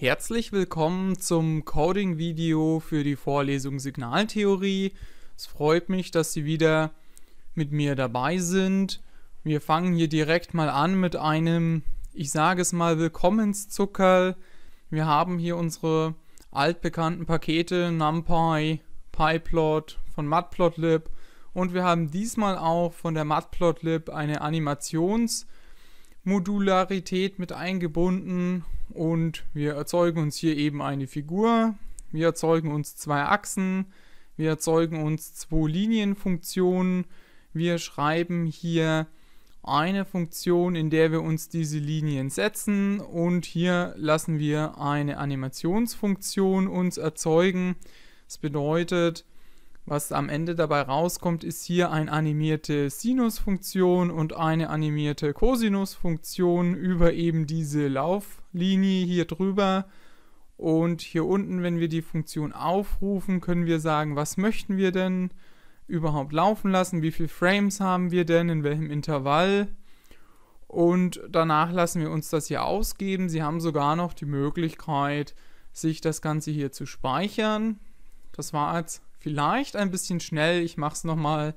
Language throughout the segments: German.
Herzlich willkommen zum Coding-Video für die Vorlesung Signaltheorie. Es freut mich, dass Sie wieder mit mir dabei sind. Wir fangen hier direkt mal an mit einem, ich sage es mal, Willkommenszuckerl. Wir haben hier unsere altbekannten Pakete NumPy, PyPlot von Matplotlib und wir haben diesmal auch von der Matplotlib eine Animationsmodularität mit eingebunden und wir erzeugen uns hier eben eine Figur, wir erzeugen uns zwei Achsen, wir erzeugen uns zwei Linienfunktionen, wir schreiben hier eine Funktion, in der wir uns diese Linien setzen und hier lassen wir eine Animationsfunktion uns erzeugen. Das bedeutet, was am Ende dabei rauskommt, ist hier eine animierte Sinusfunktion und eine animierte Cosinusfunktion über eben diese Lauflinie hier drüber. Und hier unten, wenn wir die Funktion aufrufen, können wir sagen, was möchten wir denn überhaupt laufen lassen, wie viele Frames haben wir denn, in welchem Intervall. Und danach lassen wir uns das hier ausgeben. Sie haben sogar noch die Möglichkeit, sich das Ganze hier zu speichern. Das war war's vielleicht ein bisschen schnell. Ich mache es nochmal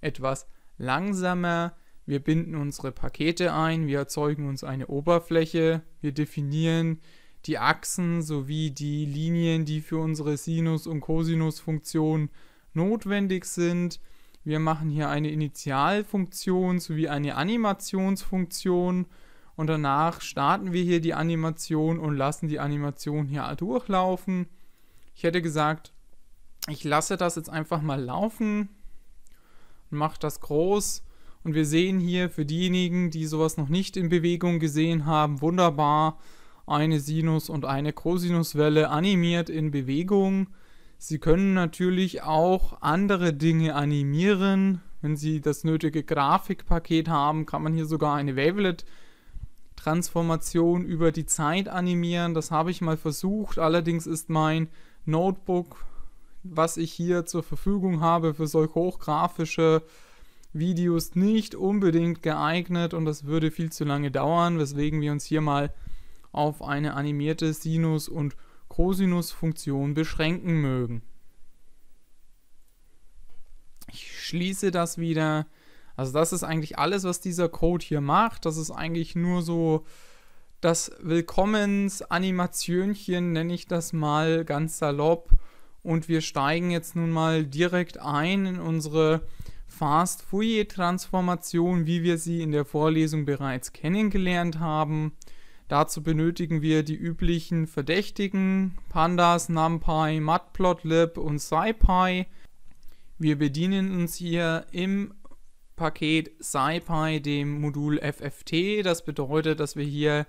etwas langsamer. Wir binden unsere Pakete ein, wir erzeugen uns eine Oberfläche, wir definieren die Achsen sowie die Linien, die für unsere Sinus- und Cosinus-Funktion notwendig sind. Wir machen hier eine Initialfunktion sowie eine Animationsfunktion und danach starten wir hier die Animation und lassen die Animation hier durchlaufen. Ich hätte gesagt, ich lasse das jetzt einfach mal laufen und mache das groß. Und wir sehen hier für diejenigen, die sowas noch nicht in Bewegung gesehen haben, wunderbar eine Sinus- und eine Cosinuswelle animiert in Bewegung. Sie können natürlich auch andere Dinge animieren. Wenn Sie das nötige Grafikpaket haben, kann man hier sogar eine Wavelet-Transformation über die Zeit animieren. Das habe ich mal versucht. Allerdings ist mein Notebook was ich hier zur Verfügung habe für solch hochgrafische Videos, nicht unbedingt geeignet und das würde viel zu lange dauern, weswegen wir uns hier mal auf eine animierte Sinus- und Cosinus-Funktion beschränken mögen. Ich schließe das wieder. Also das ist eigentlich alles, was dieser Code hier macht. Das ist eigentlich nur so das Willkommens-Animationchen, nenne ich das mal ganz salopp. Und wir steigen jetzt nun mal direkt ein in unsere Fast Fourier-Transformation, wie wir sie in der Vorlesung bereits kennengelernt haben. Dazu benötigen wir die üblichen Verdächtigen, Pandas, NumPy, Matplotlib und SciPy. Wir bedienen uns hier im Paket SciPy dem Modul FFT. Das bedeutet, dass wir hier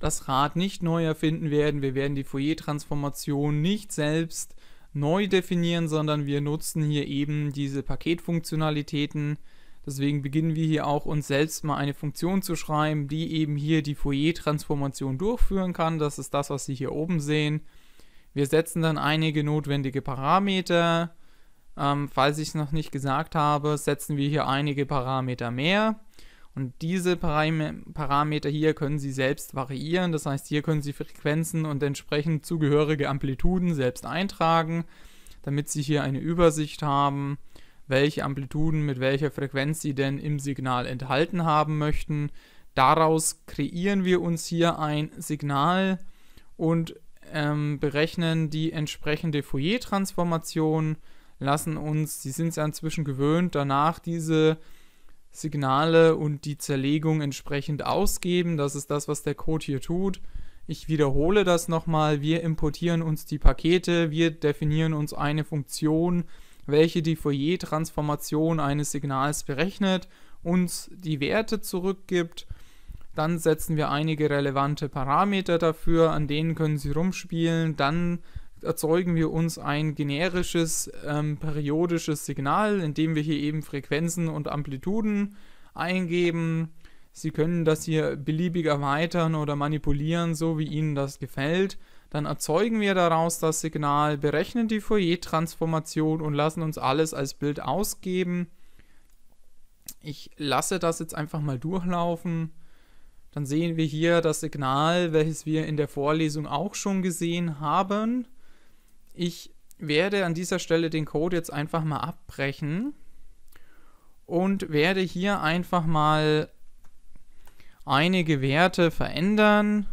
das Rad nicht neu erfinden werden. Wir werden die Fourier-Transformation nicht selbst neu definieren, sondern wir nutzen hier eben diese Paketfunktionalitäten. Deswegen beginnen wir hier auch uns selbst mal eine Funktion zu schreiben, die eben hier die Fourier-Transformation durchführen kann. Das ist das, was Sie hier oben sehen. Wir setzen dann einige notwendige Parameter. Ähm, falls ich es noch nicht gesagt habe, setzen wir hier einige Parameter mehr. Und diese Parameter hier können Sie selbst variieren. Das heißt, hier können Sie Frequenzen und entsprechend zugehörige Amplituden selbst eintragen, damit Sie hier eine Übersicht haben, welche Amplituden mit welcher Frequenz Sie denn im Signal enthalten haben möchten. Daraus kreieren wir uns hier ein Signal und ähm, berechnen die entsprechende Fourier-Transformation, lassen uns, Sie sind es ja inzwischen gewöhnt, danach diese Signale und die Zerlegung entsprechend ausgeben. Das ist das, was der Code hier tut. Ich wiederhole das nochmal. Wir importieren uns die Pakete, wir definieren uns eine Funktion, welche die Fourier-Transformation eines Signals berechnet, uns die Werte zurückgibt. Dann setzen wir einige relevante Parameter dafür, an denen können Sie rumspielen. Dann erzeugen wir uns ein generisches ähm, periodisches Signal, indem wir hier eben Frequenzen und Amplituden eingeben. Sie können das hier beliebig erweitern oder manipulieren, so wie Ihnen das gefällt. Dann erzeugen wir daraus das Signal, berechnen die Fourier-Transformation und lassen uns alles als Bild ausgeben. Ich lasse das jetzt einfach mal durchlaufen. Dann sehen wir hier das Signal, welches wir in der Vorlesung auch schon gesehen haben. Ich werde an dieser Stelle den Code jetzt einfach mal abbrechen und werde hier einfach mal einige Werte verändern,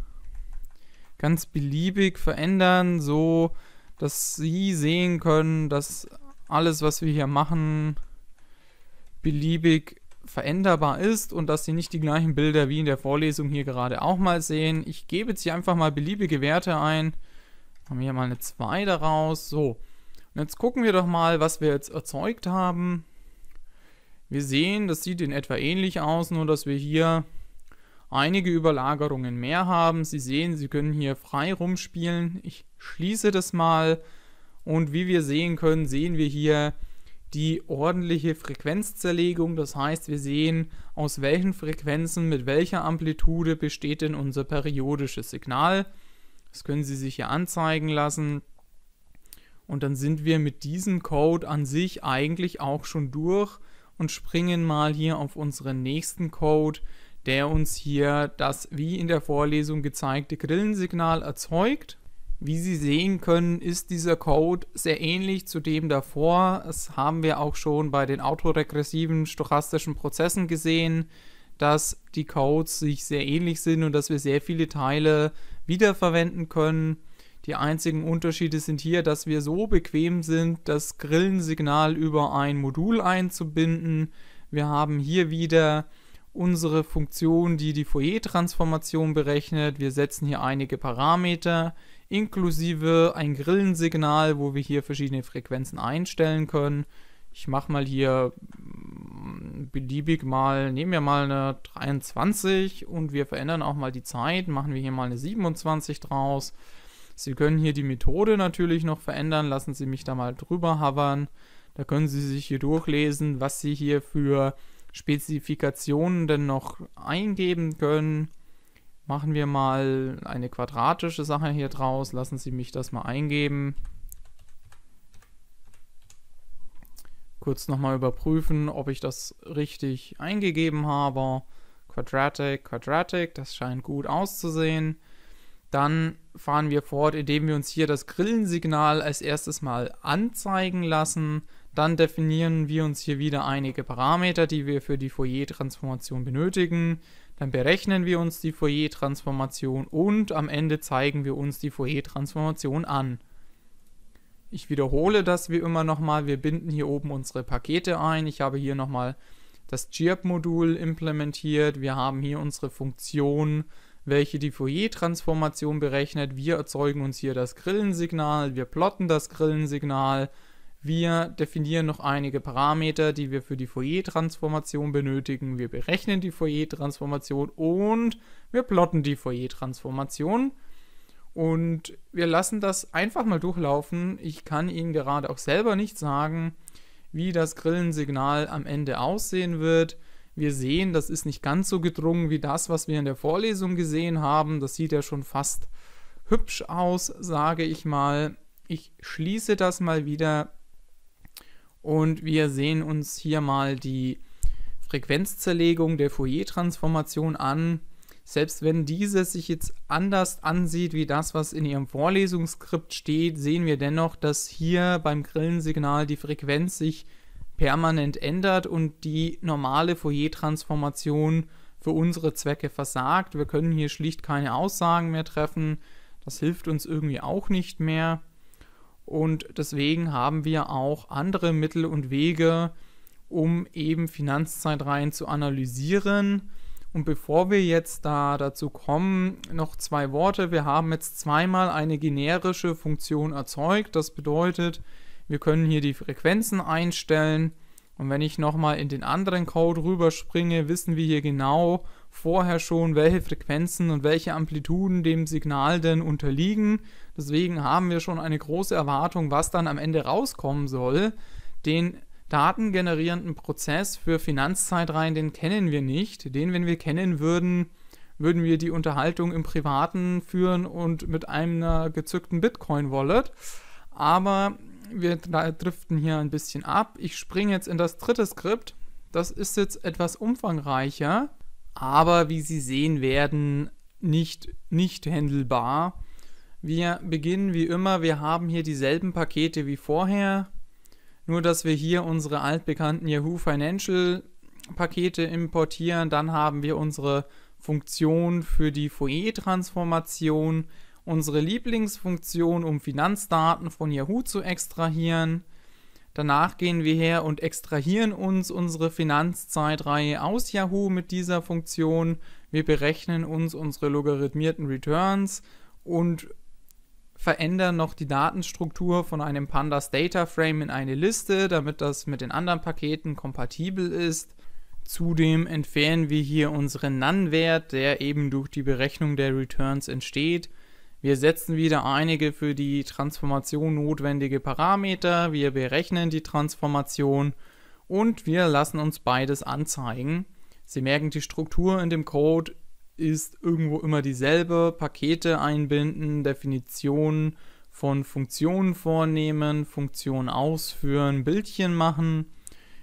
ganz beliebig verändern, so dass Sie sehen können, dass alles, was wir hier machen, beliebig veränderbar ist und dass Sie nicht die gleichen Bilder wie in der Vorlesung hier gerade auch mal sehen. Ich gebe jetzt hier einfach mal beliebige Werte ein. Machen wir hier mal eine 2 daraus. So. Und jetzt gucken wir doch mal, was wir jetzt erzeugt haben. Wir sehen, das sieht in etwa ähnlich aus, nur dass wir hier einige Überlagerungen mehr haben. Sie sehen, Sie können hier frei rumspielen. Ich schließe das mal. Und wie wir sehen können, sehen wir hier die ordentliche Frequenzzerlegung. Das heißt, wir sehen, aus welchen Frequenzen mit welcher Amplitude besteht denn unser periodisches Signal. Das können Sie sich hier anzeigen lassen. Und dann sind wir mit diesem Code an sich eigentlich auch schon durch und springen mal hier auf unseren nächsten Code, der uns hier das wie in der Vorlesung gezeigte Grillensignal erzeugt. Wie Sie sehen können, ist dieser Code sehr ähnlich zu dem davor. Das haben wir auch schon bei den autoregressiven stochastischen Prozessen gesehen, dass die Codes sich sehr ähnlich sind und dass wir sehr viele Teile wiederverwenden können. Die einzigen Unterschiede sind hier, dass wir so bequem sind, das Grillensignal über ein Modul einzubinden. Wir haben hier wieder unsere Funktion, die die Fourier-Transformation berechnet. Wir setzen hier einige Parameter inklusive ein Grillensignal, wo wir hier verschiedene Frequenzen einstellen können. Ich mache mal hier beliebig mal, nehmen wir mal eine 23 und wir verändern auch mal die Zeit, machen wir hier mal eine 27 draus. Sie können hier die Methode natürlich noch verändern, lassen Sie mich da mal drüber hovern. Da können Sie sich hier durchlesen, was Sie hier für Spezifikationen denn noch eingeben können. Machen wir mal eine quadratische Sache hier draus, lassen Sie mich das mal eingeben. kurz nochmal überprüfen, ob ich das richtig eingegeben habe. Quadratic, Quadratic, das scheint gut auszusehen. Dann fahren wir fort, indem wir uns hier das Grillensignal als erstes mal anzeigen lassen. Dann definieren wir uns hier wieder einige Parameter, die wir für die Fourier-Transformation benötigen. Dann berechnen wir uns die Fourier-Transformation und am Ende zeigen wir uns die Fourier-Transformation an. Ich wiederhole das wie immer nochmal. Wir binden hier oben unsere Pakete ein. Ich habe hier nochmal das GIRP-Modul implementiert. Wir haben hier unsere Funktion, welche die Fourier-Transformation berechnet. Wir erzeugen uns hier das Grillensignal. Wir plotten das Grillensignal. Wir definieren noch einige Parameter, die wir für die Fourier-Transformation benötigen. Wir berechnen die Fourier-Transformation und wir plotten die Fourier-Transformation. Und wir lassen das einfach mal durchlaufen. Ich kann Ihnen gerade auch selber nicht sagen, wie das Grillensignal am Ende aussehen wird. Wir sehen, das ist nicht ganz so gedrungen wie das, was wir in der Vorlesung gesehen haben. Das sieht ja schon fast hübsch aus, sage ich mal. Ich schließe das mal wieder und wir sehen uns hier mal die Frequenzzerlegung der Fourier-Transformation an selbst wenn diese sich jetzt anders ansieht wie das, was in ihrem Vorlesungsskript steht, sehen wir dennoch, dass hier beim Grillensignal die Frequenz sich permanent ändert und die normale Fourier-Transformation für unsere Zwecke versagt. Wir können hier schlicht keine Aussagen mehr treffen. Das hilft uns irgendwie auch nicht mehr. Und deswegen haben wir auch andere Mittel und Wege, um eben Finanzzeitreihen zu analysieren und bevor wir jetzt da dazu kommen, noch zwei Worte. Wir haben jetzt zweimal eine generische Funktion erzeugt. Das bedeutet, wir können hier die Frequenzen einstellen. Und wenn ich nochmal in den anderen Code rüberspringe, wissen wir hier genau vorher schon, welche Frequenzen und welche Amplituden dem Signal denn unterliegen. Deswegen haben wir schon eine große Erwartung, was dann am Ende rauskommen soll. Den datengenerierenden Prozess für Finanzzeitreihen, den kennen wir nicht. Den, wenn wir kennen würden, würden wir die Unterhaltung im Privaten führen und mit einer gezückten Bitcoin-Wallet. Aber wir driften hier ein bisschen ab. Ich springe jetzt in das dritte Skript. Das ist jetzt etwas umfangreicher, aber wie Sie sehen werden, nicht, nicht handelbar. Wir beginnen wie immer, wir haben hier dieselben Pakete wie vorher. Nur, dass wir hier unsere altbekannten Yahoo Financial Pakete importieren, dann haben wir unsere Funktion für die Fourier-Transformation, unsere Lieblingsfunktion, um Finanzdaten von Yahoo zu extrahieren. Danach gehen wir her und extrahieren uns unsere Finanzzeitreihe aus Yahoo mit dieser Funktion. Wir berechnen uns unsere logarithmierten Returns und verändern noch die Datenstruktur von einem Pandas Data Frame in eine Liste, damit das mit den anderen Paketen kompatibel ist. Zudem entfernen wir hier unseren None-Wert, der eben durch die Berechnung der Returns entsteht. Wir setzen wieder einige für die Transformation notwendige Parameter, wir berechnen die Transformation und wir lassen uns beides anzeigen. Sie merken, die Struktur in dem Code ist irgendwo immer dieselbe. Pakete einbinden, Definitionen von Funktionen vornehmen, Funktionen ausführen, Bildchen machen.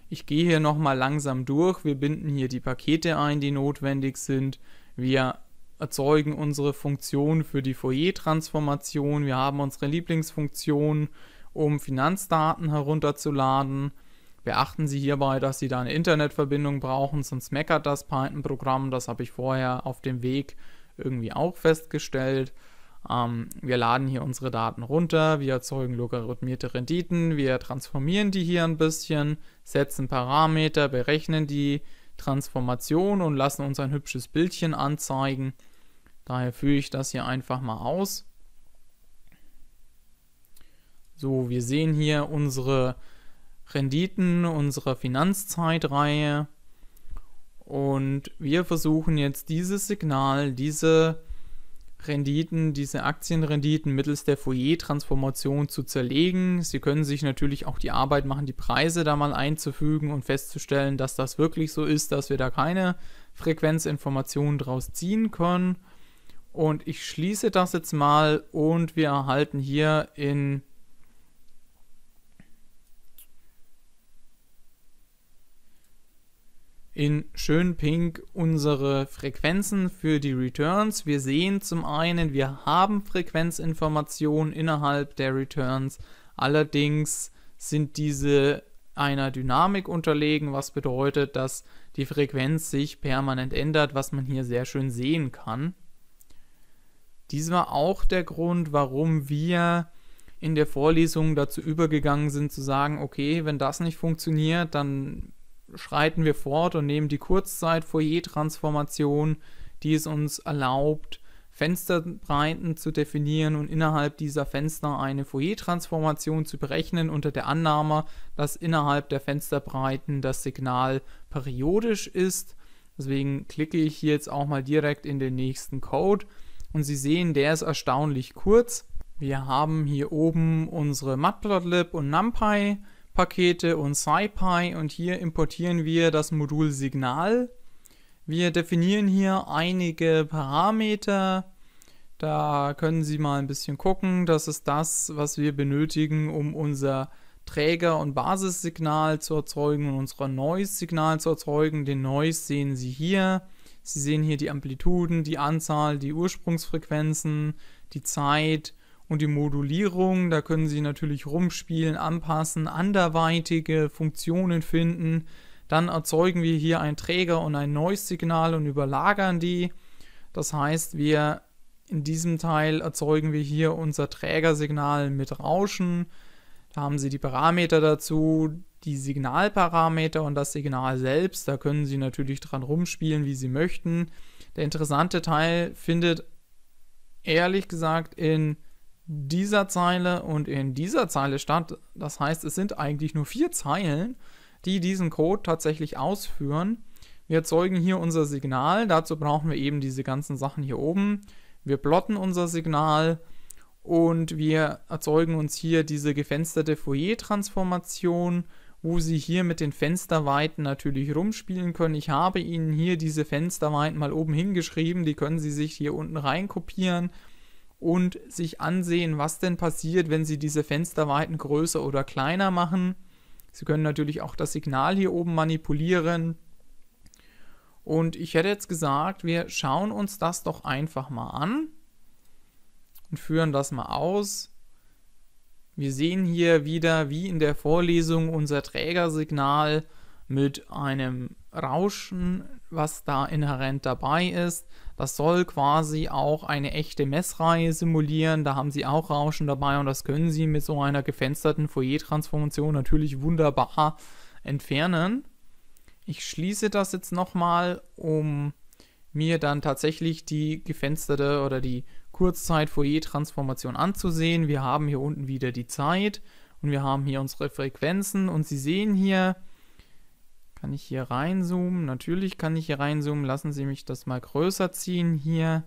Ich gehe hier nochmal langsam durch. Wir binden hier die Pakete ein, die notwendig sind. Wir erzeugen unsere Funktion für die Fourier-Transformation. Wir haben unsere Lieblingsfunktion, um Finanzdaten herunterzuladen. Beachten Sie hierbei, dass Sie da eine Internetverbindung brauchen, sonst meckert das Python-Programm. Das habe ich vorher auf dem Weg irgendwie auch festgestellt. Ähm, wir laden hier unsere Daten runter, wir erzeugen logarithmierte Renditen, wir transformieren die hier ein bisschen, setzen Parameter, berechnen die Transformation und lassen uns ein hübsches Bildchen anzeigen. Daher führe ich das hier einfach mal aus. So, wir sehen hier unsere Renditen unserer Finanzzeitreihe. Und wir versuchen jetzt dieses Signal, diese Renditen, diese Aktienrenditen mittels der Fourier-Transformation zu zerlegen. Sie können sich natürlich auch die Arbeit machen, die Preise da mal einzufügen und festzustellen, dass das wirklich so ist, dass wir da keine Frequenzinformationen draus ziehen können. Und ich schließe das jetzt mal und wir erhalten hier in in schön pink unsere Frequenzen für die Returns. Wir sehen zum einen, wir haben Frequenzinformationen innerhalb der Returns. Allerdings sind diese einer Dynamik unterlegen, was bedeutet, dass die Frequenz sich permanent ändert, was man hier sehr schön sehen kann. Dies war auch der Grund, warum wir in der Vorlesung dazu übergegangen sind zu sagen, okay, wenn das nicht funktioniert, dann schreiten wir fort und nehmen die kurzzeit foyer transformation die es uns erlaubt, Fensterbreiten zu definieren und innerhalb dieser Fenster eine foyer transformation zu berechnen unter der Annahme, dass innerhalb der Fensterbreiten das Signal periodisch ist. Deswegen klicke ich hier jetzt auch mal direkt in den nächsten Code und Sie sehen, der ist erstaunlich kurz. Wir haben hier oben unsere Matplotlib und NumPy Pakete und SciPy und hier importieren wir das Modul Signal. Wir definieren hier einige Parameter. Da können Sie mal ein bisschen gucken. Das ist das, was wir benötigen, um unser Träger- und Basissignal zu erzeugen und unser Noise-Signal zu erzeugen. Den Noise sehen Sie hier. Sie sehen hier die Amplituden, die Anzahl, die Ursprungsfrequenzen, die Zeit und die Modulierung, da können Sie natürlich rumspielen, anpassen, anderweitige Funktionen finden. Dann erzeugen wir hier einen Träger und ein Noise-Signal und überlagern die. Das heißt, wir in diesem Teil erzeugen wir hier unser Trägersignal mit Rauschen. Da haben Sie die Parameter dazu, die Signalparameter und das Signal selbst. Da können Sie natürlich dran rumspielen, wie Sie möchten. Der interessante Teil findet ehrlich gesagt in dieser Zeile und in dieser Zeile statt. Das heißt, es sind eigentlich nur vier Zeilen, die diesen Code tatsächlich ausführen. Wir erzeugen hier unser Signal, dazu brauchen wir eben diese ganzen Sachen hier oben. Wir plotten unser Signal und wir erzeugen uns hier diese gefensterte Fourier-Transformation, wo Sie hier mit den Fensterweiten natürlich rumspielen können. Ich habe Ihnen hier diese Fensterweiten mal oben hingeschrieben, die können Sie sich hier unten reinkopieren kopieren und sich ansehen, was denn passiert, wenn Sie diese Fensterweiten größer oder kleiner machen. Sie können natürlich auch das Signal hier oben manipulieren. Und ich hätte jetzt gesagt, wir schauen uns das doch einfach mal an und führen das mal aus. Wir sehen hier wieder, wie in der Vorlesung, unser Trägersignal mit einem Rauschen was da inhärent dabei ist. Das soll quasi auch eine echte Messreihe simulieren. Da haben sie auch Rauschen dabei und das können sie mit so einer gefensterten Fourier-Transformation natürlich wunderbar entfernen. Ich schließe das jetzt nochmal, um mir dann tatsächlich die gefensterte oder die Kurzzeit-Fourier-Transformation anzusehen. Wir haben hier unten wieder die Zeit und wir haben hier unsere Frequenzen und Sie sehen hier, kann ich hier reinzoomen? Natürlich kann ich hier reinzoomen. Lassen Sie mich das mal größer ziehen hier.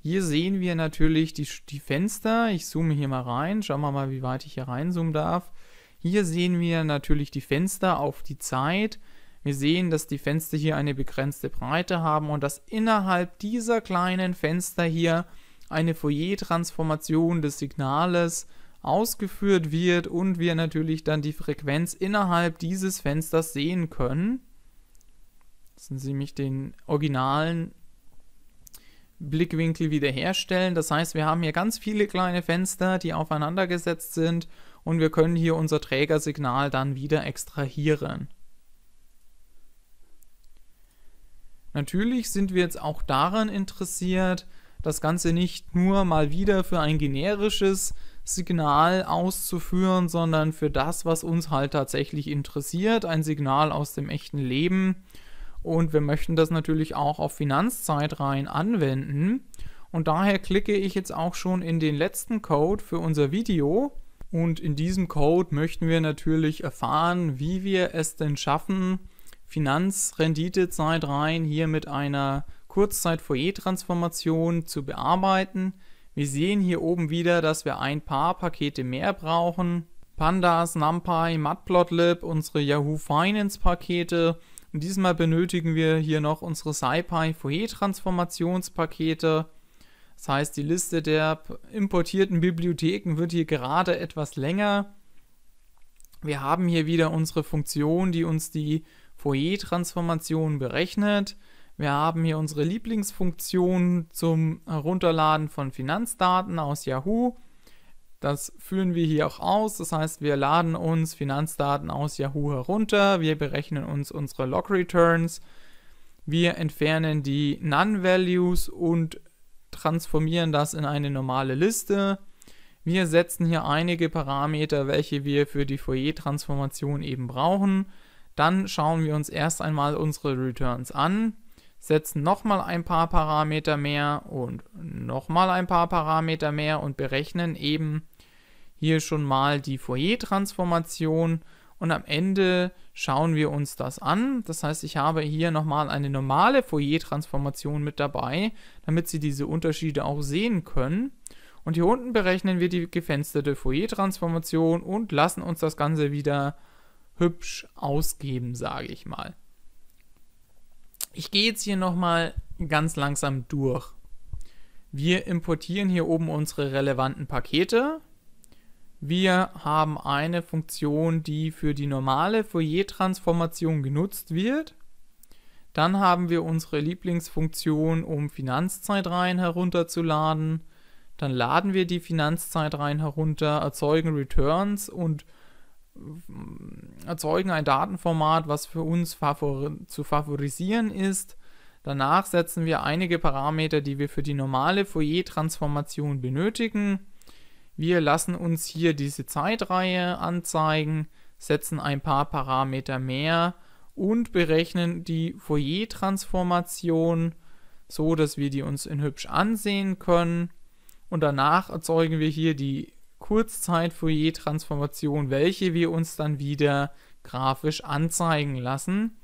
Hier sehen wir natürlich die, die Fenster. Ich zoome hier mal rein. Schauen wir mal, wie weit ich hier reinzoomen darf. Hier sehen wir natürlich die Fenster auf die Zeit. Wir sehen, dass die Fenster hier eine begrenzte Breite haben und dass innerhalb dieser kleinen Fenster hier eine foyer transformation des Signales ausgeführt wird und wir natürlich dann die Frequenz innerhalb dieses Fensters sehen können. Lassen Sie mich den originalen Blickwinkel wiederherstellen. Das heißt, wir haben hier ganz viele kleine Fenster, die aufeinander gesetzt sind und wir können hier unser Trägersignal dann wieder extrahieren. Natürlich sind wir jetzt auch daran interessiert, das Ganze nicht nur mal wieder für ein generisches Signal auszuführen, sondern für das, was uns halt tatsächlich interessiert, ein Signal aus dem echten Leben. Und wir möchten das natürlich auch auf Finanzzeitreihen anwenden. Und daher klicke ich jetzt auch schon in den letzten Code für unser Video. Und in diesem Code möchten wir natürlich erfahren, wie wir es denn schaffen, Finanzrenditezeitreihen hier mit einer Kurzzeit-Fourier-Transformation zu bearbeiten. Wir sehen hier oben wieder, dass wir ein paar Pakete mehr brauchen. Pandas, NumPy, Matplotlib, unsere Yahoo Finance Pakete. Und diesmal benötigen wir hier noch unsere SciPy Fourier Transformationspakete. Das heißt, die Liste der importierten Bibliotheken wird hier gerade etwas länger. Wir haben hier wieder unsere Funktion, die uns die Fourier-Transformation berechnet. Wir haben hier unsere Lieblingsfunktion zum Herunterladen von Finanzdaten aus Yahoo. Das führen wir hier auch aus. Das heißt, wir laden uns Finanzdaten aus Yahoo herunter. Wir berechnen uns unsere Log Returns. Wir entfernen die None Values und transformieren das in eine normale Liste. Wir setzen hier einige Parameter, welche wir für die Fourier-Transformation eben brauchen. Dann schauen wir uns erst einmal unsere Returns an setzen nochmal ein paar Parameter mehr und nochmal ein paar Parameter mehr und berechnen eben hier schon mal die Fourier-Transformation und am Ende schauen wir uns das an. Das heißt, ich habe hier nochmal eine normale Fourier-Transformation mit dabei, damit Sie diese Unterschiede auch sehen können. Und hier unten berechnen wir die gefensterte Fourier-Transformation und lassen uns das Ganze wieder hübsch ausgeben, sage ich mal. Ich gehe jetzt hier nochmal ganz langsam durch. Wir importieren hier oben unsere relevanten Pakete. Wir haben eine Funktion, die für die normale Fourier-Transformation genutzt wird. Dann haben wir unsere Lieblingsfunktion, um Finanzzeitreihen herunterzuladen. Dann laden wir die Finanzzeitreihen herunter, erzeugen Returns und erzeugen ein Datenformat, was für uns favor zu favorisieren ist. Danach setzen wir einige Parameter, die wir für die normale Fourier-Transformation benötigen. Wir lassen uns hier diese Zeitreihe anzeigen, setzen ein paar Parameter mehr und berechnen die Fourier-Transformation so, dass wir die uns in hübsch ansehen können. Und danach erzeugen wir hier die Kurzzeit-Fourier-Transformation, welche wir uns dann wieder grafisch anzeigen lassen.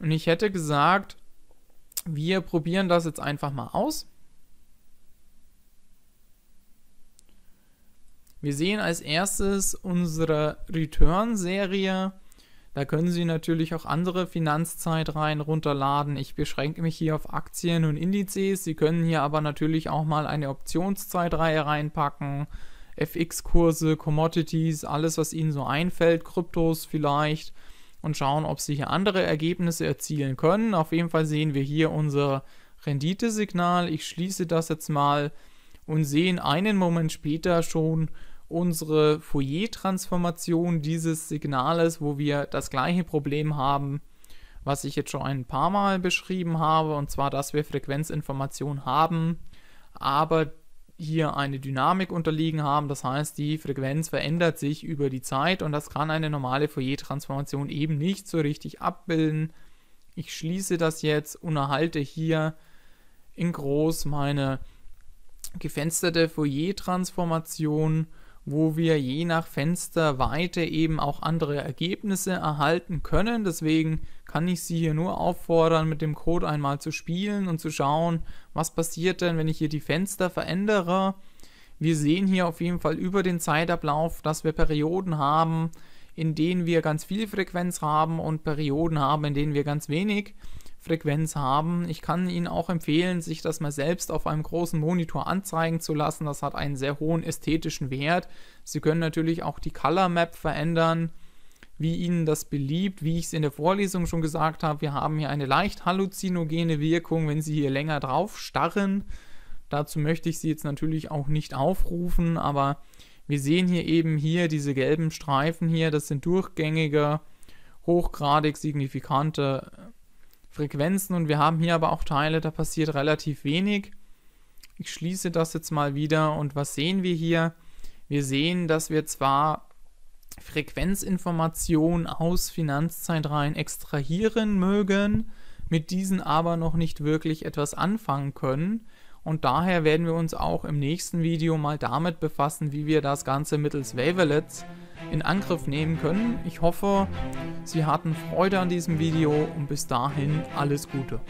Und ich hätte gesagt, wir probieren das jetzt einfach mal aus. Wir sehen als erstes unsere Return-Serie. Da können Sie natürlich auch andere Finanzzeitreihen runterladen. Ich beschränke mich hier auf Aktien und Indizes. Sie können hier aber natürlich auch mal eine Optionszeitreihe reinpacken FX-Kurse, Commodities, alles, was ihnen so einfällt, Kryptos vielleicht und schauen, ob sie hier andere Ergebnisse erzielen können. Auf jeden Fall sehen wir hier unser Renditesignal. Ich schließe das jetzt mal und sehen einen Moment später schon unsere Fourier-Transformation dieses Signales, wo wir das gleiche Problem haben, was ich jetzt schon ein paar Mal beschrieben habe, und zwar, dass wir Frequenzinformation haben, aber hier eine Dynamik unterliegen haben. Das heißt, die Frequenz verändert sich über die Zeit und das kann eine normale Fourier-Transformation eben nicht so richtig abbilden. Ich schließe das jetzt und erhalte hier in groß meine gefensterte Fourier-Transformation wo wir je nach Fensterweite eben auch andere Ergebnisse erhalten können. Deswegen kann ich Sie hier nur auffordern, mit dem Code einmal zu spielen und zu schauen, was passiert denn, wenn ich hier die Fenster verändere. Wir sehen hier auf jeden Fall über den Zeitablauf, dass wir Perioden haben, in denen wir ganz viel Frequenz haben und Perioden haben, in denen wir ganz wenig. Frequenz haben. Ich kann Ihnen auch empfehlen, sich das mal selbst auf einem großen Monitor anzeigen zu lassen. Das hat einen sehr hohen ästhetischen Wert. Sie können natürlich auch die Color Map verändern, wie Ihnen das beliebt. Wie ich es in der Vorlesung schon gesagt habe, wir haben hier eine leicht halluzinogene Wirkung, wenn Sie hier länger drauf starren. Dazu möchte ich Sie jetzt natürlich auch nicht aufrufen, aber wir sehen hier eben hier diese gelben Streifen hier, das sind durchgängige, hochgradig signifikante Frequenzen und wir haben hier aber auch Teile, da passiert relativ wenig. Ich schließe das jetzt mal wieder und was sehen wir hier? Wir sehen, dass wir zwar Frequenzinformationen aus Finanzzeitreihen extrahieren mögen, mit diesen aber noch nicht wirklich etwas anfangen können und daher werden wir uns auch im nächsten Video mal damit befassen, wie wir das Ganze mittels Wavelets in Angriff nehmen können. Ich hoffe, Sie hatten Freude an diesem Video und bis dahin alles Gute.